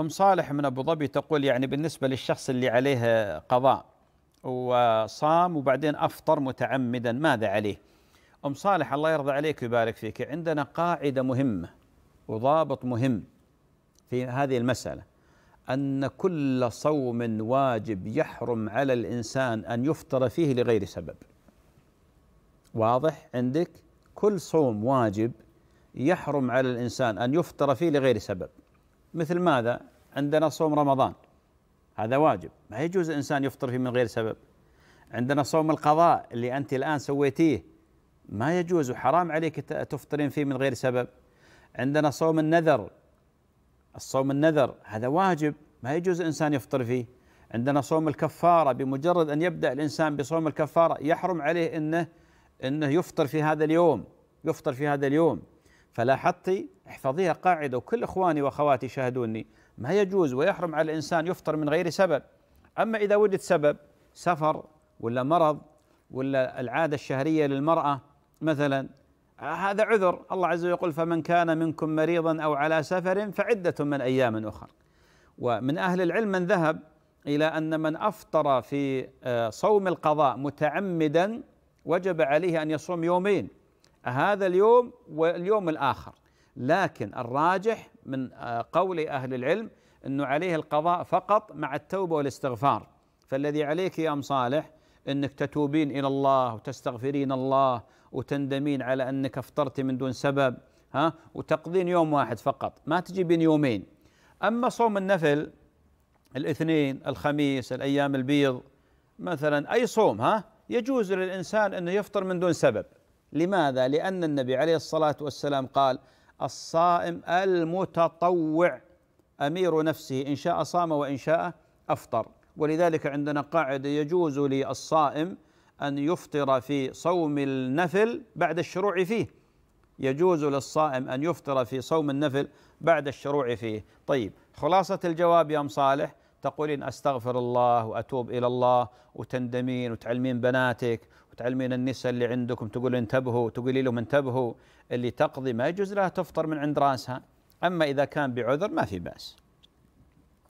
أم صالح من أبو ظبي تقول يعني بالنسبة للشخص اللي عليه قضاء وصام وبعدين أفطر متعمدا ماذا عليه أم صالح الله يرضى عليك ويبارك فيك عندنا قاعدة مهمة وضابط مهم في هذه المسألة أن كل صوم واجب يحرم على الإنسان أن يفطر فيه لغير سبب واضح عندك كل صوم واجب يحرم على الإنسان أن يفطر فيه لغير سبب مثل ماذا؟ عندنا صوم رمضان هذا واجب ما يجوز الإنسان يفطر فيه من غير سبب عندنا صوم القضاء اللي أنت الآن سويتيه ما يجوز وحرام عليك تفطرين فيه من غير سبب عندنا صوم النذر الصوم النذر هذا واجب ما يجوز الإنسان يفطر فيه عندنا صوم الكفارة بمجرد أن يبدأ الإنسان بصوم الكفارة يحرم عليه أنه أنه يفطر في هذا اليوم يفطر في هذا اليوم فلاحظتي احفظيها قاعدة وكل إخواني وأخواتي يشاهدوني ما يجوز ويحرم على الإنسان يفطر من غير سبب أما إذا وجد سبب سفر ولا مرض ولا العادة الشهرية للمرأة مثلا هذا عذر الله عز وجل يقول فمن كان منكم مريضا أو على سفر فعدة من أيام أخر ومن أهل العلم من ذهب إلى أن من أفطر في آه، صوم القضاء متعمدا وجب عليه أن يصوم يومين هذا اليوم واليوم الآخر لكن الراجح من آه، قول أهل العلم أنه عليه القضاء فقط مع التوبة والاستغفار فالذي عليك يا أم صالح أنك تتوبين إلى الله وتستغفرين الله وتندمين على أنك أفطرت من دون سبب ها وتقضين يوم واحد فقط ما تجيبين يومين أما صوم النفل الاثنين الخميس الأيام البيض مثلا أي صوم ها يجوز للإنسان أنه يفطر من دون سبب لماذا؟ لأن النبي عليه الصلاة والسلام قال الصائم المتطوع أمير نفسه إن شاء صام وإن شاء أفطر ولذلك عندنا قاعدة يجوز للصائم أن يفطر في صوم النفل بعد الشروع فيه يجوز للصائم أن يفطر في صوم النفل بعد الشروع فيه طيب خلاصة الجواب يا أم صالح تقولين استغفر الله واتوب الى الله وتندمين وتعلمين بناتك وتعلمين النساء اللي عندكم تقول انتبهوا تقولي لهم انتبهوا اللي تقضي ما يجوز لها تفطر من عند راسها اما اذا كان بعذر ما في باس